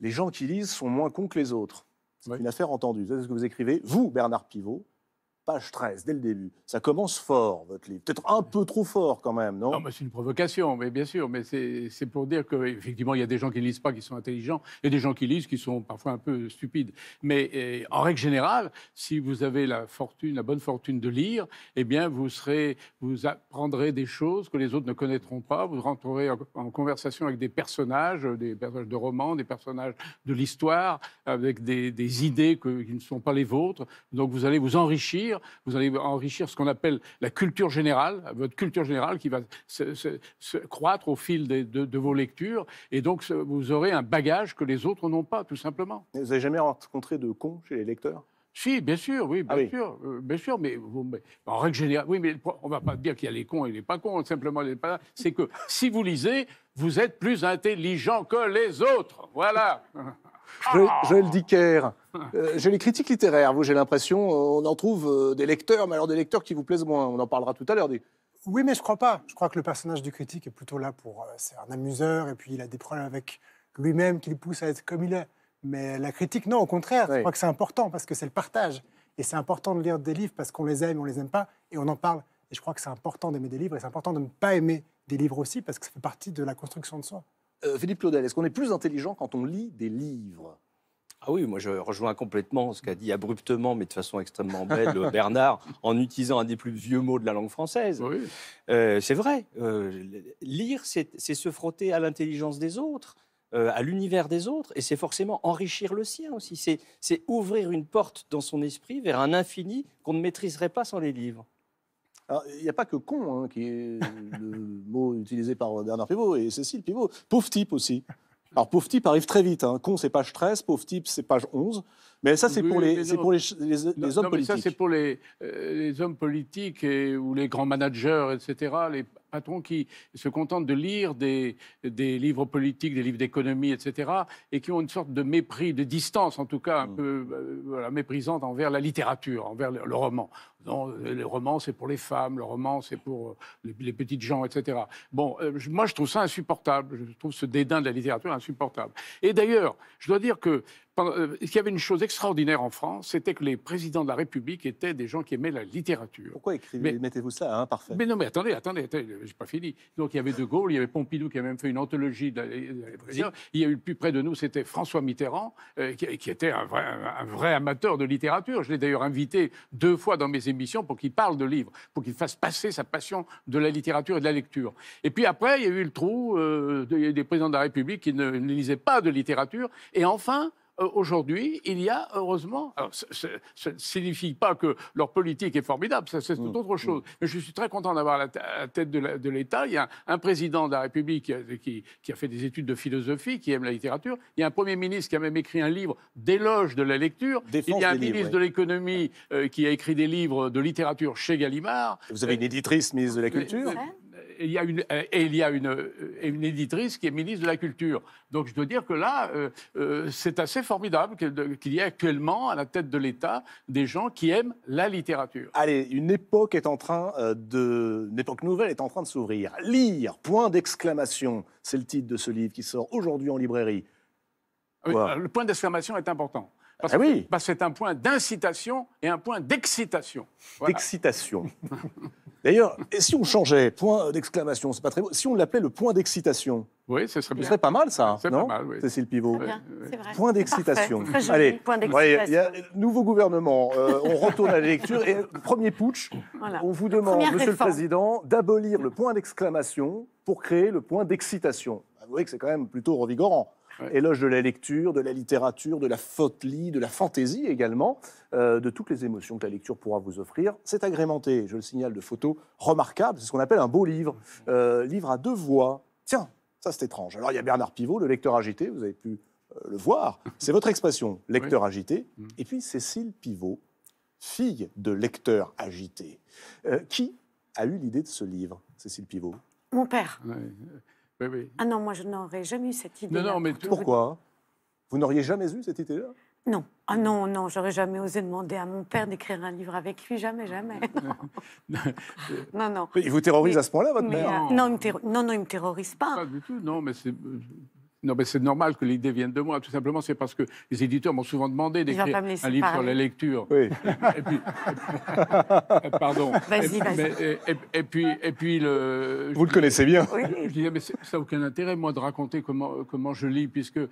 les gens qui lisent sont moins cons que les autres. C'est une affaire entendue. C'est ce que vous écrivez, vous, Bernard Pivot, page 13, dès le début. Ça commence fort, votre livre. Peut-être un peu trop fort, quand même, non c'est une provocation, mais bien sûr. Mais c'est pour dire qu'effectivement, il y a des gens qui ne lisent pas, qui sont intelligents, et des gens qui lisent, qui sont parfois un peu stupides. Mais eh, en règle générale, si vous avez la fortune, la bonne fortune de lire, eh bien, vous, serez, vous apprendrez des choses que les autres ne connaîtront pas. Vous rentrerez en, conversation avec des personnages, des personnages de romans, des personnages de l'histoire, avec des, idées qui ne sont pas les vôtres. Donc, vous allez vous enrichir vous allez enrichir ce qu'on appelle la culture générale, votre culture générale qui va se, croître au fil de, vos lectures, et donc vous aurez un bagage que les autres n'ont pas, tout simplement. Vous n'avez jamais rencontré de cons chez les lecteurs si, bien sûr, oui, bien ah sûr, euh, bien sûr, mais, en règle générale, oui, mais on ne va pas dire qu'il y a les cons et n'est pas cons, simplement pas. C'est que si vous lisez, vous êtes plus intelligent que les autres, voilà. Joël, ah. Dicker, euh, j'ai les critiques littéraires, vous, j'ai l'impression, euh, on en trouve euh, des lecteurs, mais alors des lecteurs qui vous plaisent moins. On en parlera tout à l'heure. Oui, mais je crois pas. Je crois que le personnage du critique est plutôt là pour. c'est un amuseur, et puis il a des problèmes avec lui-même qui le pousse à être comme il est. Mais la critique, non, au contraire, je crois que c'est important parce que c'est le partage. Et c'est important de lire des livres parce qu'on les aime, on les aime pas, et on en parle. Et je crois que c'est important d'aimer des livres, et c'est important de ne pas aimer des livres aussi parce que ça fait partie de la construction de soi. Euh, Philippe Claudel, est-ce qu'on est plus intelligent quand on lit des livres ah oui, moi je rejoins complètement ce qu'a hmm. dit abruptement, mais de façon extrêmement belle, euh, Bernard, en utilisant un des plus vieux mots de la langue française. Euh, c'est vrai, lire, c'est se frotter à l'intelligence des autres, à l'univers des autres, et c'est forcément enrichir le sien aussi. C'est ouvrir une porte dans son esprit vers un infini qu'on ne maîtriserait pas sans les livres il n'y a pas que con, hein, qui est le mot utilisé par Bernard Pivot et Cécile Pivot. Pauvre type aussi. Alors, pauvre type arrive très vite. Hein. Con, c'est page 13, pauvre type, c'est page 11. Mais ça, c'est pour, les, les, hommes politiques. ça, c'est pour les, euh, hommes politiques ou les grands managers, etc., les patrons qui se contentent de lire des, des livres politiques, des livres d'économie, etc., et qui ont une sorte de mépris, de distance, en tout cas, un mm. peu euh, méprisante envers la littérature, envers le, roman. Non, euh, le roman, c'est pour les femmes, le roman, c'est pour les, petites gens, etc. Bon, moi, je trouve ça insupportable. Je trouve ce dédain de la littérature insupportable. Et d'ailleurs, je dois dire que euh, il y avait une chose extraordinaire en France, c'était que les présidents de la République étaient des gens qui aimaient la littérature. Pourquoi écrivez, mettez-vous ça à hein, imparfait Mais non, mais attendez, attendez, euh, j'ai pas fini. Donc il y avait De Gaulle, il y avait Pompidou qui a même fait une anthologie. De euh, il y a eu le plus près de nous, c'était François Mitterrand, qui, était un vrai, amateur de littérature. Je l'ai d'ailleurs invité deux fois dans mes émissions pour qu'il parle de livres, pour qu'il fasse passer sa passion de la littérature et de la lecture. Et puis après, il y a eu le trou des présidents de la République qui ne, ne lisaient pas de littérature. Et enfin, euh, aujourd'hui, il y a heureusement. ça ne signifie pas que leur politique est formidable, ça c'est tout mm. autre chose. Mm. Mais je suis très content d'avoir la, la, tête de l'État. Il y a un, président de la République qui a, fait des études de philosophie, qui aime la littérature. Il y a un Premier ministre qui a même écrit un livre d'éloge de la lecture. Défense il y a un ministre de l'économie euh, qui a écrit des livres de littérature chez Gallimard. Vous avez une éditrice ministre de la euh, Culture et il y a une, euh, et euh, une, éditrice qui est ministre de la Culture. Donc je dois dire que là, euh, c'est assez formidable qu'il y ait actuellement à la tête de l'État des gens qui aiment la littérature. Allez, une époque est en train de, une époque nouvelle est en train de s'ouvrir. Lire, point d'exclamation, c'est le titre de ce livre qui sort aujourd'hui en librairie. Le point d'exclamation est important. Parce ah oui. que bah, c'est un point d'incitation et un point d'excitation. D'excitation. D'ailleurs, si on changeait point d'exclamation, c'est pas très beau, si on l'appelait le point d'excitation. Oui, ce serait Ce serait pas mal, ça, non pas le Cécile Pivot. vrai. Point d'excitation. Allez, nouveau gouvernement, euh, on retourne à la lecture. Et premier putsch, on vous demande, Monsieur le Président, d'abolir le point d'exclamation pour créer le point d'excitation. Vous voyez que c'est quand même plutôt revigorant éloge de la lecture, de la littérature, de la faute folie, de la fantaisie également, euh, de toutes les émotions que la lecture pourra vous offrir. C'est agrémenté, je le signale, de photos remarquables. C'est ce qu'on appelle un beau livre. Mmh. Euh, livre à deux voix. Tiens, ça c'est étrange. Alors il y a Bernard Pivot, le lecteur agité, vous avez pu euh, le voir. C'est votre expression, lecteur agité. Mmh. Et puis Cécile Pivot, fille de lecteur agité. qui a eu l'idée de ce livre, Cécile Pivot Mon père. Ah non, moi, je n'aurais jamais eu cette idée. Non, mais pourquoi Vous n'auriez jamais eu cette idée-là non. Ah non, non, j'aurais jamais osé demander à mon père d'écrire un livre avec lui, jamais, jamais. Non, non. Il vous terrorise à ce point-là, votre mère euh, non, non, non, il ne me terrorise pas. Pas du tout, non, mais c'est euh, non, mais c'est normal que l'idée vienne de moi. Tout simplement, c'est parce que les éditeurs m'ont souvent demandé d'écrire un livre sur la lecture. Oui. et puis, pardon. Vas-y, Et, puis, et puis le. Vous le connaissez bien. Je disais, mais ça n'a aucun intérêt, moi, de raconter comment, comment je lis, puisque. mais,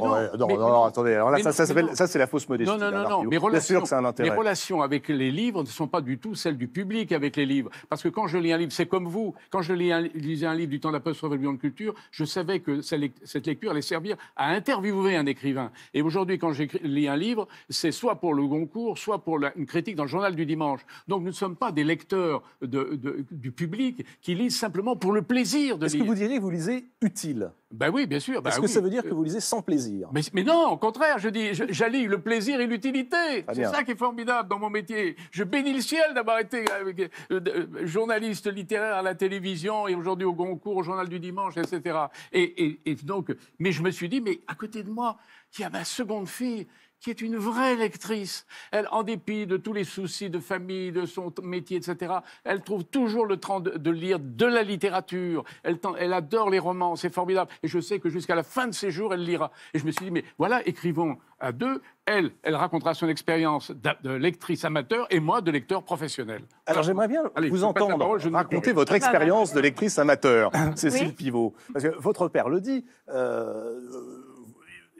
oh, non, non, non, attendez. Alors là, ça, ça, c'est la fausse modestie. Non, non, non, non. Mes relations, Mes relations avec les livres ne sont pas du tout celles du public avec les livres, parce que quand je lis un livre, c'est comme vous. Quand je lis lisais un livre du temps de la post-révolution de culture, je savais que cette lecture allait servir à interviewer un écrivain. Et aujourd'hui, quand j'écris un livre, c'est soit pour le concours, soit pour une critique dans le journal du dimanche. Donc nous ne sommes pas des lecteurs du public qui lisent simplement pour le plaisir de Est-ce que vous diriez que vous lisez utile ben oui, bien sûr. Parce Est-ce ben que ça veut dire que vous lisez sans plaisir mais, mais, non, au contraire, je dis, j'allie le plaisir et l'utilité. c'est ça qui est formidable dans mon métier. Je bénis le ciel d'avoir été euh, euh, euh, journaliste littéraire à la télévision et aujourd'hui au Goncourt, au Journal du Dimanche, etc. et donc, mais je me suis dit, mais à côté de moi, il y a ma seconde fille qui est une vraie lectrice. Elle, en dépit de tous les soucis de famille, de son métier, etc., elle trouve toujours le temps de, lire de la littérature. Elle, elle adore les romans, c'est formidable. Et je sais que jusqu'à la fin de ses jours, elle lira. Et je me suis dit, mais voilà, écrivons à deux. Elle, elle racontera son expérience de lectrice amateur et moi de lecteur professionnel. Alors j'aimerais bien vous entendre raconter votre ah, expérience de lectrice amateur, Cécile Pivot. Parce que votre père le dit. Euh,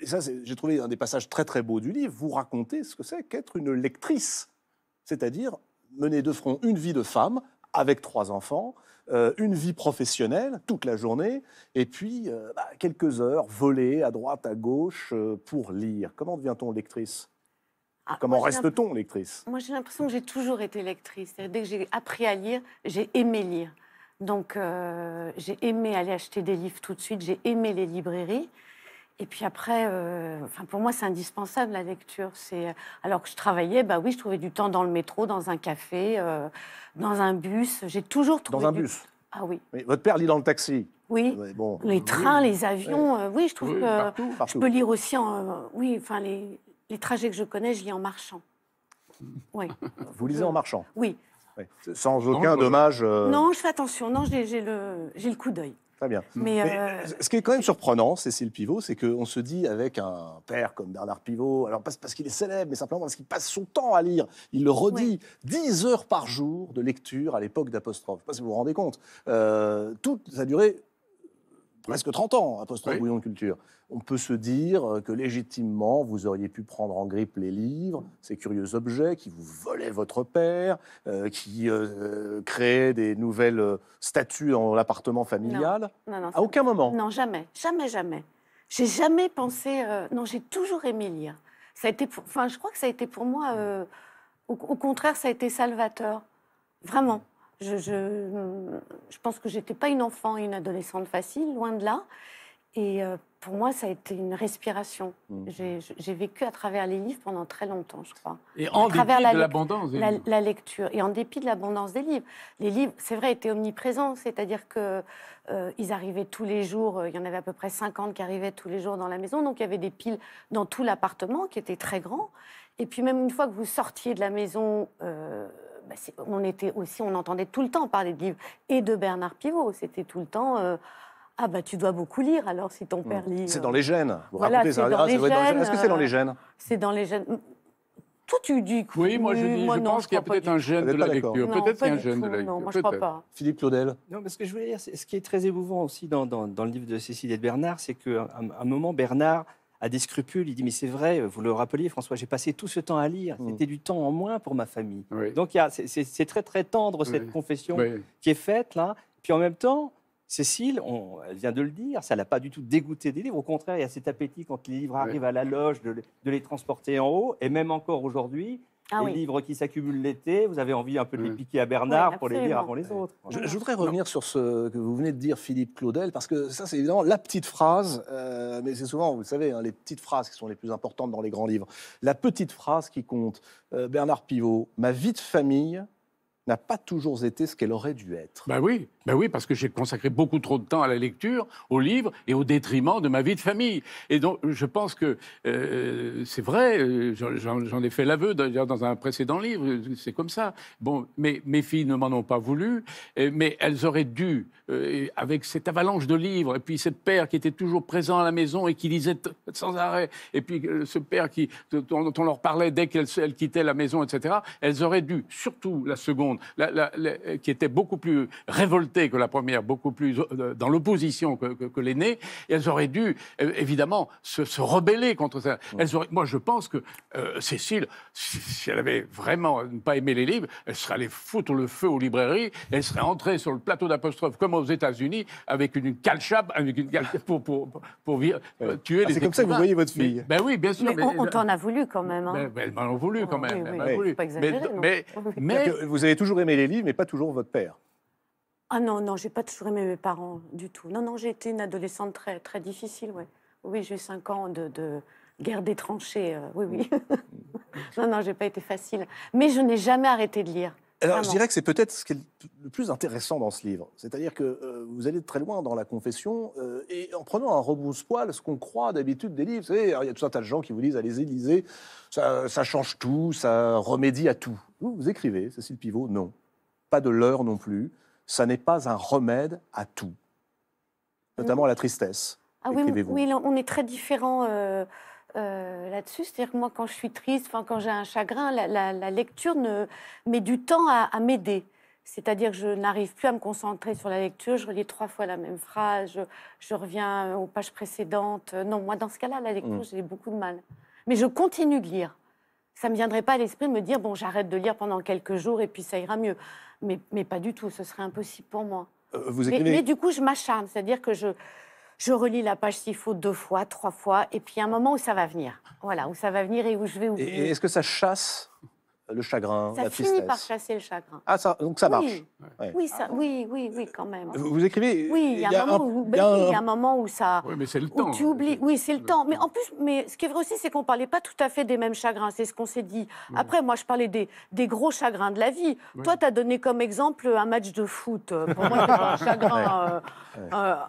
et ça, j'ai trouvé un des passages très très beaux du livre, vous racontez ce que c'est qu'être une lectrice, c'est-à-dire mener de front une vie de femme avec trois enfants, euh, une vie professionnelle toute la journée, et puis euh, bah, quelques heures volées à droite, à gauche euh, pour lire. Comment devient-on lectrice ah, Comment reste-t-on lectrice Moi j'ai l'impression que j'ai toujours été lectrice. Dès que j'ai appris à lire, j'ai aimé lire. Donc j'ai aimé aller acheter des livres tout de suite, j'ai aimé les librairies. Et puis après, euh, enfin pour moi, c'est indispensable la lecture. C'est euh, alors que je travaillais, bah oui, je trouvais du temps dans le métro, dans un café, euh, dans un bus. J'ai toujours trouvé. Dans un bus. Ah oui. Votre père lit dans le taxi. Oui. Les trains, les avions. Oui. je trouve que je peux lire aussi. En, oui, enfin les, les, trajets que je connais, je lis en marchant. Oui. Vous lisez en marchant. Oui. Sans aucun dommage. Non, je fais attention. Non, j'ai le, le coup d'œil. Très bien. Mais, euh, ce qui est quand même surprenant, Cécile Pivot, c'est qu'on se dit avec un père comme Bernard Pivot, alors pas parce qu'il est célèbre, mais simplement parce qu'il passe son temps à lire. Il le redit, dix 10 heures par jour de lecture à l'époque d'Apostrophe. Je sais pas si vous vous rendez compte. Euh, toute sa durée presque 30 ans à bouillon de culture. On peut se dire euh, que légitimement, vous auriez pu prendre en grippe les livres, ces curieux objets qui vous volaient votre père, euh, qui euh, créaient des nouvelles statues dans l'appartement familial. à aucun moment. Non, jamais, jamais, jamais. J'ai jamais pensé. Non, j'ai toujours aimé lire. Ça a été pour... Enfin, je crois que ça a été pour moi. au, contraire, ça a été salvateur. Vraiment. Je, pense que j'étais pas une enfant, et une adolescente facile, loin de là. Et euh, pour moi, ça a été une respiration. Mhm. J'ai vécu à travers les livres pendant très longtemps, je crois. Et en à dépit la de l'abondance la, lecture. Et en dépit de l'abondance des livres. Les livres, c'est vrai, étaient omniprésents. C'est-à-dire qu'ils euh, arrivaient tous les jours. Euh, il y en avait à peu près 50 qui arrivaient tous les jours dans la maison. Donc il y avait des piles dans tout l'appartement qui étaient très grands. Et puis même une fois que vous sortiez de la maison... Bah, on était aussi, on entendait tout le temps parler de livres et de Bernard Pivot. C'était tout le temps. Euh, ah bah tu dois beaucoup lire alors si ton père hmm. lit. C'est euh, dans les gènes. voilà, dans les gènes. Est-ce que c'est dans les euh, gènes C'est dans les gènes. Tout tu dis. Oui, moi je dis. je pense qu'il y a peut-être un gène de la lecture. Peut-être qu'il y a un gène de la lecture. Non, pas. Philippe Claudel. Non, mais ce que je voulais dire, ce qui est très émouvant aussi dans, le livre de Cécile et de Bernard, c'est qu'à un moment Bernard à des scrupules. Il dit, mais c'est vrai, vous le rappelez, François, j'ai passé tout ce temps à lire. Mm. C'était du temps en moins pour ma famille. Donc c'est très, très tendre, cette confession qui est faite là. Puis en même temps, Cécile, on, elle vient de le dire, ça l'a pas du tout dégoûté des livres. Au contraire, il y a cet appétit quand les livres arrivent à la loge de les transporter en haut. Et même encore aujourd'hui, ah les livres qui s'accumulent l'été, vous avez envie un peu de les piquer à Bernard pour les lire avant les autres. Je, voudrais revenir sur ce que vous venez de dire, Philippe Claudel, parce que ça, c'est évidemment la petite phrase, euh, mais c'est souvent, vous le savez, hein, les petites phrases qui sont les plus importantes dans les grands livres. La petite phrase qui compte. Euh, Bernard Pivot, ma vie de famille n'a pas toujours été ce qu'elle aurait dû être. Ben oui. Ben oui, parce que j'ai consacré beaucoup trop de temps à la lecture, aux livres et au détriment de ma vie de famille. Et donc, je pense que euh, c'est vrai, euh, j'en ai fait l'aveu d'ailleurs dans un précédent livre, c'est comme ça. Bon, mes filles ne m'en ont pas voulu, euh, mais elles auraient dû, avec cette avalanche de livres, et puis cette père qui était toujours présent à la maison et qui lisait sans arrêt, et puis ce père qui, dont, on leur parlait dès qu'elles quittaient la maison, etc., elles auraient dû, surtout la seconde, qui était beaucoup plus révoltée, que la première beaucoup plus euh, dans l'opposition que, l'aînée, et elles auraient dû euh, évidemment se, rebeller contre ça. moi, je pense que euh, Cécile, si, elle avait vraiment pas aimé les livres, elle serait allée foutre le feu aux librairies, elle serait entrée sur le plateau d'apostrophe comme aux États-Unis avec une calchap une pour, pour, pour, vivre, tuer les ah, les. C'est comme ça que vous voyez votre fille. Mais, ben oui, bien sûr. Mais, on, t'en a voulu quand même. Hein. Ben, m'en a voulu quand même. mais, vous avez toujours aimé les livres, mais pas toujours votre père. Ah non, non, j'ai pas toujours aimé mes parents du tout. Non, non, j'ai été une adolescente très, très difficile, ouais. Oui, j'ai eu cinq ans de, guerre des tranchées, euh, oui, oui. non, non, j'ai pas été facile. Mais je n'ai jamais arrêté de lire. Alors, je dirais que c'est peut-être ce qui est le plus intéressant dans ce livre. C'est-à-dire que euh, vous allez très loin dans la confession euh, et en prenant un rebousse poil ce qu'on croit d'habitude des livres. Vous savez, ah, il y a tout un tas de gens qui vous disent allez-y, lisez, ça, change tout, ça remédie à tout. Vous, c'est si le Pivot, non. Pas de l'heure non plus ça n'est pas un remède à tout, notamment à la tristesse. Ah oui, oui, on est très différents euh, euh, là-dessus. C'est-à-dire que moi, quand je suis triste, quand j'ai un chagrin, la, lecture ne, met du temps à, m'aider. C'est-à-dire que je n'arrive plus à me concentrer sur la lecture, je relis trois fois la même phrase, je, reviens euh, aux pages précédentes. Non, moi, dans ce cas-là, la lecture, mm. j'ai beaucoup de mal. Mais je continue de lire ça ne me viendrait pas à l'esprit de me dire, bon, j'arrête de lire pendant quelques jours et puis ça ira mieux. Mais, pas du tout, ce serait impossible pour moi. Euh, vous mais, du coup, je m'acharne, c'est-à-dire que je, je relis la page s'il faut deux fois, trois fois, et puis il y a un moment où ça va venir. Voilà, où ça va venir et où je vais oublier. Et est-ce que ça chasse le chagrin, ça la tristesse. Ça finit par chasser le chagrin. Ah, ça, donc ça marche. Oui, oui, oui, oui, quand même. Vous, écrivez. Euh, oui, il y, a un moment où ça. Oui, mais c'est le temps. Tu oublies. Oui, c'est le temps. Mais en plus, mais ce qui est vrai aussi, c'est qu'on parlait pas tout à fait des mêmes chagrins. C'est ce qu'on s'est dit. Après, moi, je parlais des, gros chagrins de la vie. Toi, tu as donné comme exemple un match de foot. Pour moi, c'est un chagrin. Euh, euh, ah,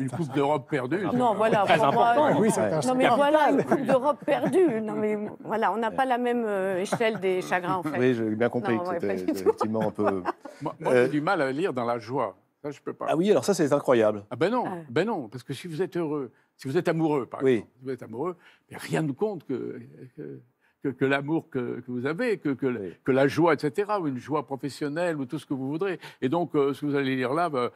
une Coupe d'Europe perdue. Non, voilà. Très important. Moi, oui, non, mais voilà, une Coupe d'Europe perdue. Non, mais voilà, on n'a pas la même échelle des euh, chagrin, en fait. Oui, j'ai bien compris que effectivement un peu. Moi, j'ai euh, du mal à lire dans la joie. Ça, je peux pas. Ah oui, alors ça, c'est incroyable. Ah ben non, ah. ben non, parce que si vous êtes heureux, si vous êtes amoureux, par exemple, vous êtes amoureux, mais rien ne compte que, que, l'amour que, vous avez, que, que, la joie, etc., ou une joie professionnelle, ou tout ce que vous voudrez. Et donc, euh, ce que vous allez lire là, bah,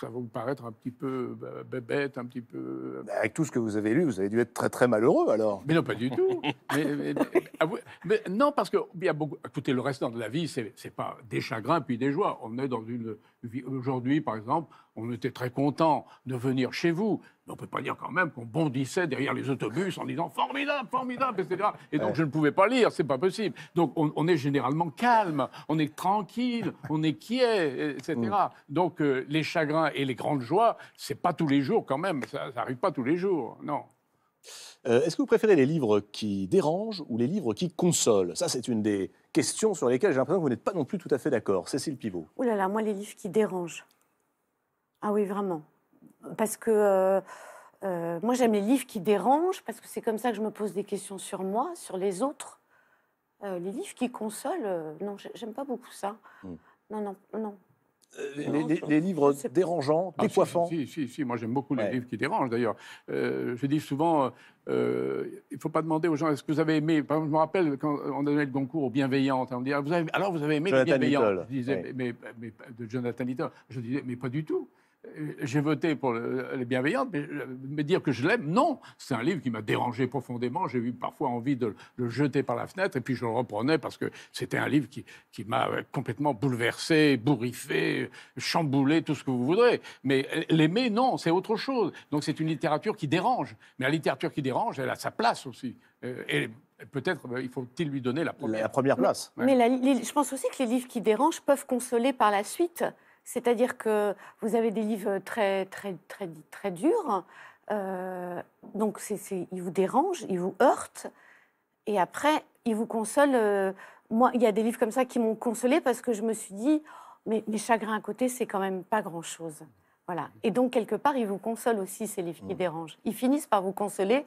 ça va vous paraître un petit peu euh, bah, bah, bête, un petit peu. Euh, bah, avec tout ce que vous avez lu, vous avez dû être très très malheureux alors. Mais non, pas du tout. mais, non, parce que il y a beaucoup. Écoutez, le restant de la vie, c'est pas des chagrins puis des joies. On est dans une Aujourd'hui, par exemple, on était très content de venir chez vous. Mais on ne peut pas dire quand même qu'on bondissait derrière les autobus en disant formidable, formidable, etc. Et donc je ne pouvais pas lire, c'est pas possible. Donc on, est généralement calme, on est tranquille, on est quiet, etc. Mm. Donc euh, les chagrins et les grandes joies, c'est pas tous les jours quand même, ça n'arrive pas tous les jours, non. Euh, est-ce que vous préférez les livres qui dérangent ou les livres qui consolent Ça, c'est une des questions sur lesquelles j'ai l'impression que vous n'êtes pas non plus tout à fait d'accord. Cécile Pivot. Ouh là là, moi, les livres qui dérangent. Ah oui, vraiment. Parce que euh, euh, moi, j'aime les livres qui dérangent, parce que c'est comme ça que je me pose des questions sur moi, sur les autres. Euh, les livres qui consolent, non, j'aime pas beaucoup ça. Hmm. Non, non, non. Euh, les, livres dérangeants, ah, décoiffants si, si, si, moi j'aime beaucoup les livres qui dérangent d'ailleurs. Euh, je dis souvent, euh, il ne faut pas demander aux gens est-ce que vous avez aimé. Par exemple, je me rappelle quand on donnait le concours aux Bienveillantes, on me ah, vous alors vous avez aimé les Bienveillantes. Je disais, mais, de Jonathan Little. Je disais mais pas du tout j'ai voté pour Les Bienveillantes, mais, dire que je l'aime, non. C'est un livre qui m'a dérangé profondément. J'ai eu parfois envie de le jeter par la fenêtre, et puis je le reprenais parce que c'était un livre qui, qui m'a euh, complètement bouleversé, bourriffé, chamboulé, tout ce que vous voudrez. Mais l'aimer, non, c'est autre chose. Donc c'est une littérature qui dérange. Mais la littérature qui dérange, elle a sa place aussi. Euh, et peut-être euh, il faut-il lui donner la première, place. Mais je pense aussi que les livres qui dérangent peuvent consoler par la suite. C'est-à-dire que vous avez des livres très, très, très, très durs. Euh, donc, ils vous dérangent, ils vous heurtent. Et après, ils vous consolent. Euh, moi, il y a des livres comme ça qui m'ont consolée parce que je me suis dit, mais mes chagrins à côté, c'est quand même pas grand-chose. Voilà. Et donc, quelque part, ils vous consolent aussi, ces livres qui mmh. dérangent. Ils finissent par vous consoler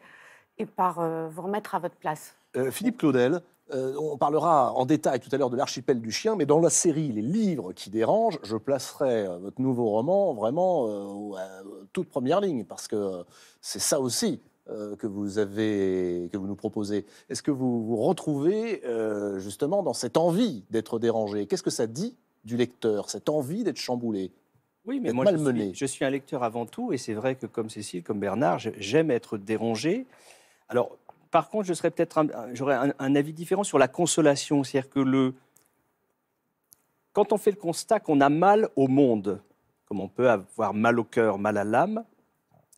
et par euh, vous remettre à votre place. Euh, Philippe Claudel, euh, on parlera en détail tout à l'heure de l'archipel du chien, mais dans la série Les livres qui dérangent, je placerai votre nouveau roman vraiment à toute première ligne, parce que c'est ça aussi que vous avez, que vous nous proposez. Est-ce que vous vous retrouvez justement dans cette envie d'être dérangé Qu'est-ce que ça dit du lecteur, cette envie d'être chamboulé oui, mais moi, je suis, un lecteur avant tout, et c'est vrai que comme Cécile, comme Bernard, j'aime être dérangé. Alors, par contre, je serais peut-être j'aurais un, avis différent sur la consolation, c'est-à-dire que le quand on fait le constat qu'on a mal au monde, comme on peut avoir mal au cœur, mal à l'âme,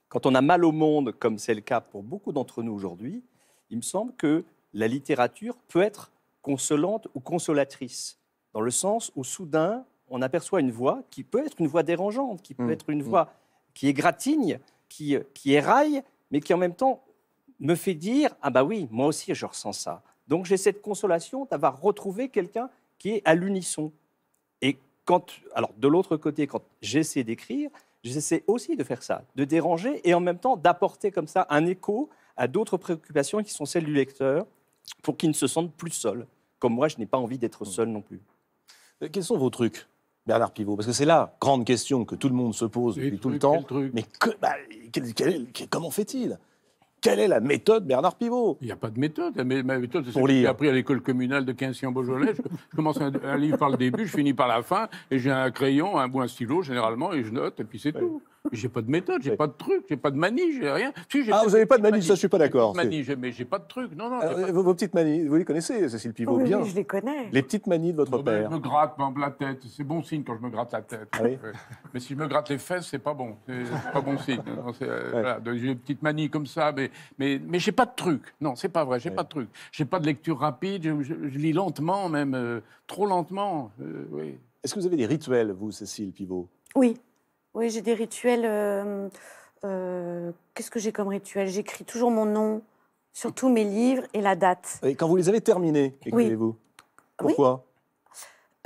quand on a mal au monde, comme c'est le cas pour beaucoup d'entre nous aujourd'hui, il me semble que la littérature peut être consolante ou consolatrice, dans le sens où soudain, on aperçoit une voix qui peut être une voix dérangeante, qui peut mmh. être une mmh. voix qui égratigne, qui, euh, qui éraille, mais qui en même temps me fait dire Ah, bah oui, moi aussi, je ressens ça. Donc, j'ai cette consolation d'avoir retrouvé quelqu'un qui est à l'unisson. Et quand, alors, de l'autre côté, quand j'essaie d'écrire, j'essaie aussi de faire ça, de déranger et en même temps d'apporter comme ça un écho à d'autres préoccupations qui sont celles du lecteur pour qu'il ne se sente plus seul. Comme moi, je n'ai pas envie d'être hmm. seul non plus. Euh, quels sont vos trucs Bernard Pivot Parce que c'est la grande question que tout le monde se pose depuis tout le temps. Mais bah, comment fait-il quelle est la méthode Bernard Pivot Il n'y a pas de méthode. Ma méthode, c'est que j'ai appris à l'école communale de Quincy-en-Beaujolais. Je, commence un, livre par le début, je finis par la fin, et j'ai un crayon, un, bon stylo, généralement, et je note, et puis c'est tout. J'ai pas de méthode, j'ai pas de truc, j'ai pas de manie, j'ai rien. Si, ah, vous avez pas de manie, ça je suis pas d'accord. Manie, mais j'ai pas de truc, non, non. vos, petites manies, vous les connaissez, Cécile Pivot, oui, bien. Oui, je les connais. Les petites manies de votre père. je me gratte, la tête. C'est bon signe quand je me gratte la tête. mais si je me gratte les fesses, c'est pas bon. C'est pas bon signe. Euh, j'ai des petites manies comme ça, mais, mais, mais j'ai pas de truc. Non, c'est pas vrai, j'ai pas de truc. J'ai pas de lecture rapide, je, lis lentement, même euh, trop lentement. Euh, oui. Est-ce que vous avez des rituels, vous, Cécile Pivot Oui. Oui, j'ai des rituels. Euh, euh, qu'est-ce que j'ai comme rituel J'écris toujours mon nom sur tous mes livres et la date. Et quand vous les avez terminés, écrivez-vous Pourquoi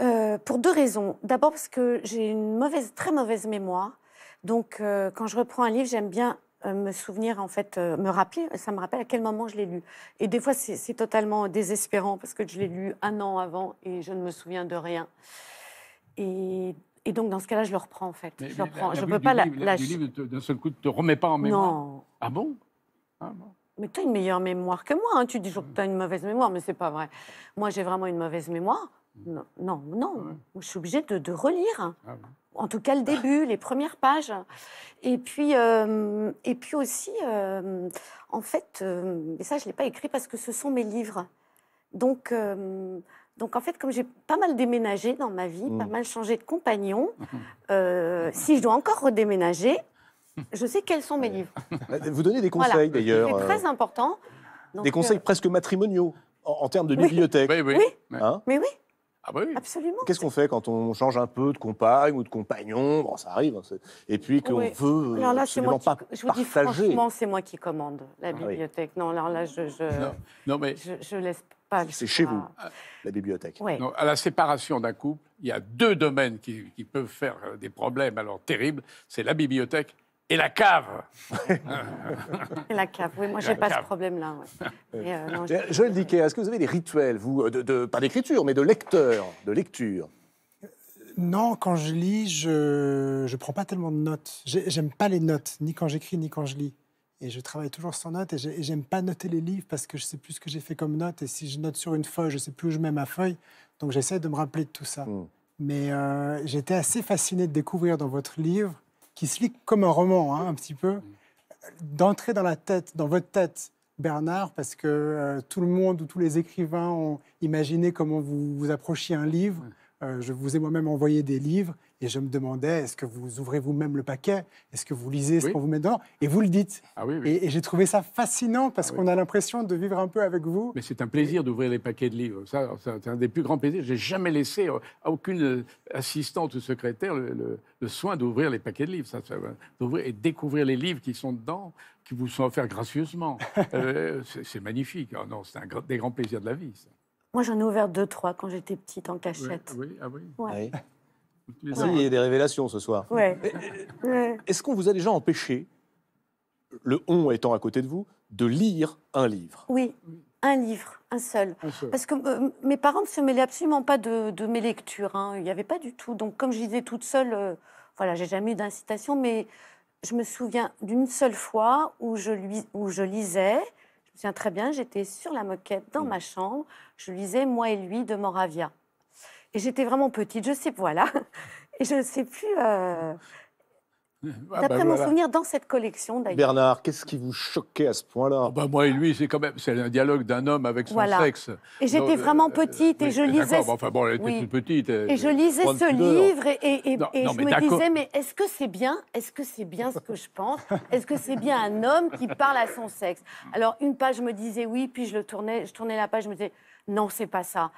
euh, Pour deux raisons. D'abord parce que j'ai une mauvaise, très mauvaise mémoire. Donc, quand je reprends un livre, j'aime bien me souvenir, en fait, me rappeler, ça me rappelle à quel moment je l'ai lu. Et des fois, c'est totalement désespérant parce que je l'ai lu un an avant et je ne me souviens de rien. Et et donc, dans ce cas-là, je le reprends, en fait. je ne peux pas la. Livre, livre d'un seul coup, ne te remet pas en mémoire. Ah, ah bon, Mais tu as une meilleure mémoire que moi. Hein. Tu dis toujours que tu as une mauvaise mémoire, mais c'est pas vrai. Moi, j'ai vraiment une mauvaise mémoire. Mmh. Non, non. Ah je suis obligée de, relire. Hein. Ah en tout cas, le début, les premières pages. Et puis, euh, et puis aussi, euh, en fait, euh, Mais ça, je ne l'ai pas écrit parce que ce sont mes livres. Donc, donc en fait, comme j'ai pas mal déménagé dans ma vie, pas mm. mal changé de compagnon, euh, si je dois encore redéménager, je sais quels sont mes livres. Vous donnez des conseils d'ailleurs. C'est euh, très important. des conseils euh, presque matrimoniaux en, termes de bibliothèque. Oui, oui. Hein mais ah, bah oui. Absolument. Qu'est-ce qu'on fait quand on change un peu de compagne ou de compagnon Bon, ça arrive. Hein, et puis qu'on veut alors là, pas partager. franchement, c'est moi qui commande la ah bibliothèque. Non, alors là, je, je, non. je, je laisse c'est chez vous, la bibliothèque. à la séparation d'un couple, il y a deux domaines qui, peuvent faire des problèmes alors terribles. C'est la bibliothèque et la cave. la cave, oui, moi n'ai pas ce problème-là. Euh, euh, je... Joël disais. est-ce que vous avez des rituels, vous, de, pas d'écriture, mais de lecteur, de lecture non, quand je lis, je ne prends pas tellement de notes. J'aime pas les notes, ni quand j'écris, ni quand je lis. Et je travaille toujours sans notes et j'aime pas noter les livres parce que je sais plus ce que j'ai fait comme note. Et si je note sur une feuille, je sais plus où je mets ma feuille. Donc j'essaie de me rappeler de tout ça. Hmm. Mais euh, j'étais assez fasciné de découvrir dans votre livre, qui se lit comme un roman, hein, un petit peu, d'entrer dans la tête, dans votre tête, Bernard, parce que euh, tout le monde ou tous les écrivains ont imaginé comment vous, vous approchiez un livre. Euh, je vous ai moi-même envoyé des livres. Et je me demandais, est-ce que vous ouvrez vous-même le paquet Est-ce que vous lisez ce qu'on vous met dedans Et vous le dites. Ah oui, Et, j'ai trouvé ça fascinant parce ah qu'on a l'impression de vivre un peu avec vous. Mais c'est un plaisir d'ouvrir les paquets de livres. Ça, c'est un des plus grands plaisirs. J'ai jamais laissé à euh, aucune assistante ou secrétaire le, soin d'ouvrir les paquets de livres. Ça, ça d'ouvrir et découvrir les livres qui sont dedans, qui vous sont offerts gracieusement. Euh, c'est magnifique. Ah non, c'est un des grands plaisirs de la vie. Moi, j'en ai ouvert deux, trois quand j'étais petite en cachette. Oui, ah oui il y a des révélations ce soir. Est-ce qu'on vous a déjà empêché, le on étant à côté de vous, de lire un livre Oui, un livre, un seul. Parce que euh, mes parents ne se mêlaient absolument pas de, mes lectures. Hein. Il n'y avait pas du tout. Donc, comme je disais toute seule, euh, voilà, j'ai jamais eu d'incitation, mais je me souviens d'une seule fois où je, lisais. Je me souviens très bien, j'étais sur la moquette dans mm. ma chambre. Je lisais Moi et lui de Moravia. Et j'étais vraiment petite, je sais, voilà. Et je ne sais plus. Euh, ah, bah, d'après mon souvenir, dans cette collection d'ailleurs. Bernard, qu'est-ce qui vous choquait à ce point-là oh, bah Moi et lui, c'est quand même c'est un dialogue d'un homme avec son sexe. Et j'étais euh, vraiment petite et je lisais. Bah, enfin bon, elle était toute petite. Et, je lisais ce livre et, je me disais mais est-ce que c'est bien Est-ce que c'est bien ce que je pense Est-ce que c'est bien un homme qui parle à son sexe Alors une page je me disais oui, puis je le tournais, je tournais la page, je me disais non, c'est pas ça.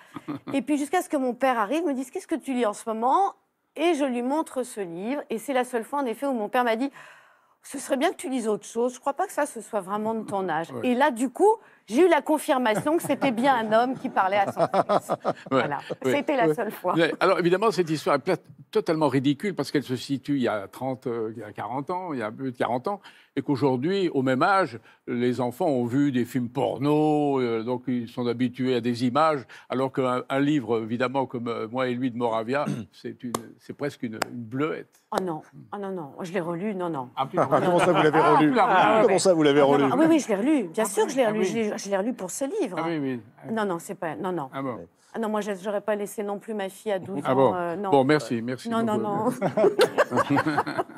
et puis jusqu'à ce que mon père arrive, me dise qu'est-ce que tu lis en ce moment Et je lui montre ce livre. Et c'est la seule fois, en effet, où mon père m'a dit ce serait bien que tu lises autre chose. Je crois pas que ça, ce soit vraiment de ton âge. Et là, du coup, j'ai eu la confirmation que c'était bien un homme qui parlait à son fils. voilà, c'était la seule fois. Alors évidemment, cette histoire est totalement ridicule parce qu'elle se situe il y a 30, euh, il y a 40 ans, il y a plus de 40 ans, et qu'aujourd'hui, au même âge, les enfants ont vu des films porno, euh, donc ils sont habitués à des images, alors qu'un livre, évidemment, comme euh, moi et lui de Moravia, c'est presque une, bleuette. Oh non, oh non, non, je l'ai relu, non, non. Ah, ah comment ça, vous l'avez relu ah, Comment ça, vous l'avez ah, relu ah, Oui, oui, je l'ai relu, bien sûr que je l'ai relu je l'ai relu pour ce livre. Ah non, non, c'est pas. Non, non. Ah, ah non, moi, j'aurais pas laissé non plus ma fille à 12 ans. Ah bon. Euh, bon, merci, merci. Non, non, non.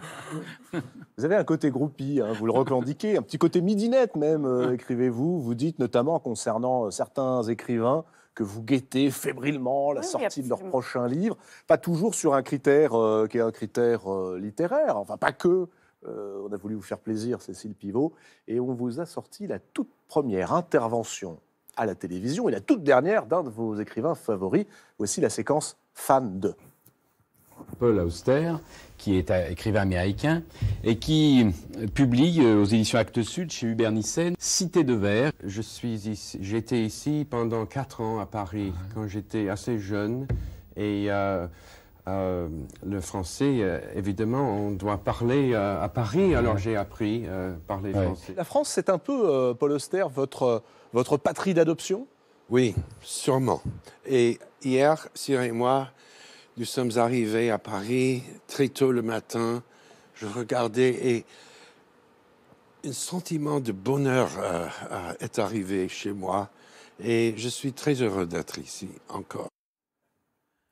vous avez un côté groupi, hein, vous le revendiquez, un petit côté midinette même. Euh, écrivez-vous. Vous dites notamment concernant euh, certains écrivains que vous guettez fébrilement la sortie de leur prochain livre, pas toujours sur un critère qui est un critère littéraire, enfin pas que. Euh, on a voulu vous faire plaisir, Cécile Pivot, et on vous a sorti la toute première intervention à la télévision et la toute dernière d'un de vos écrivains favoris. Voici la séquence Fan 2. Paul Auster, qui est écrivain américain, et qui publie euh, aux éditions Actes Sud chez Hubert Nissen Cité de verre. Je suis j'étais ici pendant quatre ans à Paris, quand j'étais assez jeune, et euh, euh, le français, euh, évidemment, on doit parler euh, à Paris, alors j'ai appris à parler français. La France, c'est un peu, Paul Auster, votre, votre patrie d'adoption Oui, sûrement. Et hier, Cyril et moi, nous sommes arrivés à Paris très tôt le matin. Je regardais et un sentiment de bonheur est arrivé chez moi. Et je suis très heureux d'être ici encore.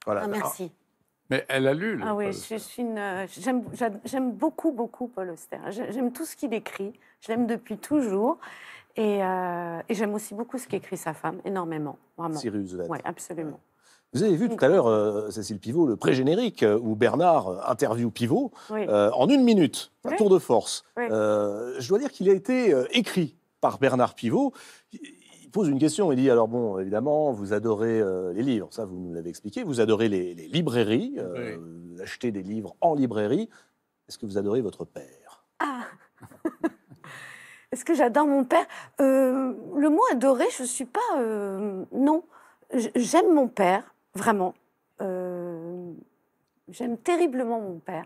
Voilà. Ah, merci. Mais elle a lu. Ah oui, j'aime beaucoup, beaucoup Paul Auster. J'aime tout ce qu'il écrit. Je l'aime depuis toujours. Et, euh, et j'aime aussi beaucoup ce qu'écrit sa femme, énormément. Vraiment. Cyrus Oui, absolument. Vous avez vu tout à l'heure, euh, Cécile Pivot, le pré-générique euh, où Bernard interview Pivot en une minute, un tour de force. je dois dire qu'il a été écrit par Bernard Pivot pose une question. Il dit alors bon, évidemment, vous adorez euh, les livres, ça vous nous l'avez expliqué. Vous adorez les, librairies, euh, acheter des livres en librairie. Est-ce que vous adorez votre père Ah. Est-ce que j'adore mon père euh, Le mot adorer, je suis pas. non, j'aime mon père vraiment. J'aime terriblement mon père.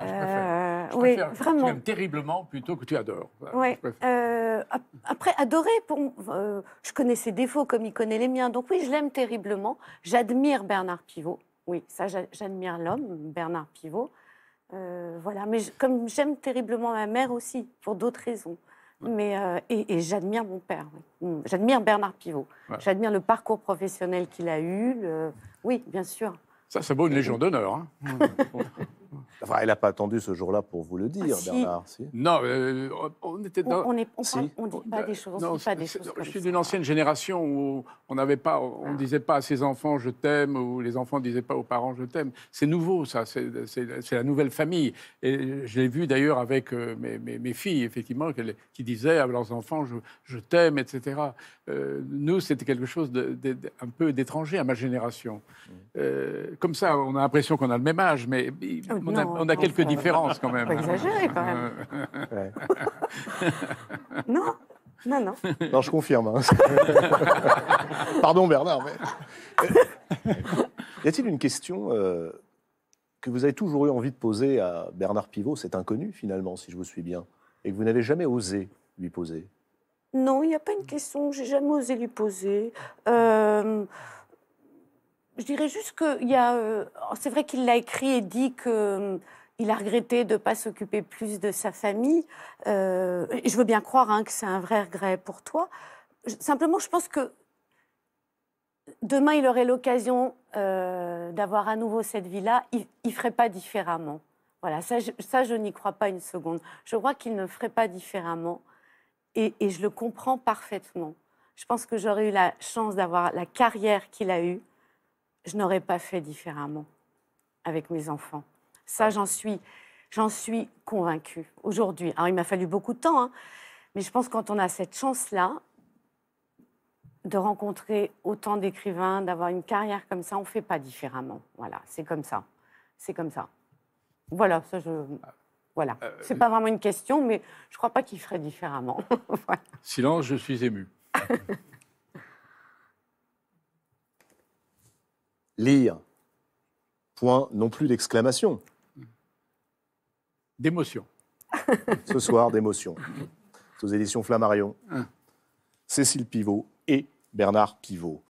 Ah, euh, je oui, vraiment. Tu aimes terriblement plutôt que tu adores. Oui. Euh, après, adorer, pour, euh, je connais ses défauts comme il connaît les miens. Donc oui, je l'aime terriblement. J'admire Bernard Pivot. Oui, ça, j'admire l'homme, Bernard Pivot. voilà, mais comme j'aime terriblement ma mère aussi, pour d'autres raisons. Mais, et, j'admire mon père. Oui. Mmh, j'admire Bernard Pivot. J'admire le parcours professionnel qu'il a eu. Oui, bien sûr. Ça, c'est beau, une légion d'honneur. Hein. Enfin, elle n'a pas attendu ce jour-là pour vous le dire, ah, Bernard. Non, euh, euh, on était dans... On ne euh, pas des choses. je suis d'une ancienne génération où on ne ah. disait pas à ses enfants je t'aime ou les enfants ne disaient pas aux parents je t'aime. C'est nouveau, ça. C'est la nouvelle famille. Et je l'ai vu d'ailleurs avec mes, filles, effectivement, qui disaient à leurs enfants je, t'aime, etc. nous, c'était quelque chose de, un peu d'étranger à ma génération. Mmh. comme ça, on a l'impression qu'on a le même âge, mais. Ah on, a, quelques différences quand même. Pas exagérer quand même. non, non, non. Non, je confirme. Hein. Pardon Bernard. Euh, y a-t-il une question euh, que vous avez toujours eu envie de poser à Bernard Pivot, cet inconnu finalement, si je vous suis bien, et que vous n'avez jamais osé lui poser Non, il n'y a pas une question que j'ai jamais osé lui poser. Euh je dirais juste que euh, c'est vrai qu'il l'a écrit et dit qu'il euh, a regretté de ne pas s'occuper plus de sa famille. Euh, je veux bien croire hein, que c'est un vrai regret pour toi. simplement, je pense que demain, il aurait l'occasion d'avoir à nouveau cette vie-là. Il ne ferait pas différemment. Voilà, ça, je, n'y crois pas une seconde. Je crois qu'il ne ferait pas différemment. Et, et je le comprends parfaitement. Je pense que j'aurais eu la chance d'avoir la carrière qu'il a eue je n'aurais pas fait différemment avec mes enfants. Ça, j'en suis, j'en suis convaincue aujourd'hui. Alors, il m'a fallu beaucoup de temps, hein, mais je pense que quand on a cette chance-là de rencontrer autant d'écrivains, d'avoir une carrière comme ça, on ne fait pas différemment. Voilà, c'est comme ça. C'est comme ça. Voilà, ça, je. Voilà. Euh, c'est pas vraiment une question, mais je ne crois pas qu'il ferait différemment. voilà. Silence, je suis ému. lire. Point non plus d'exclamation. D'émotion. Ce soir, d'émotion. Sous aux éditions Flammarion. Hein. Cécile Pivot et Bernard Pivot.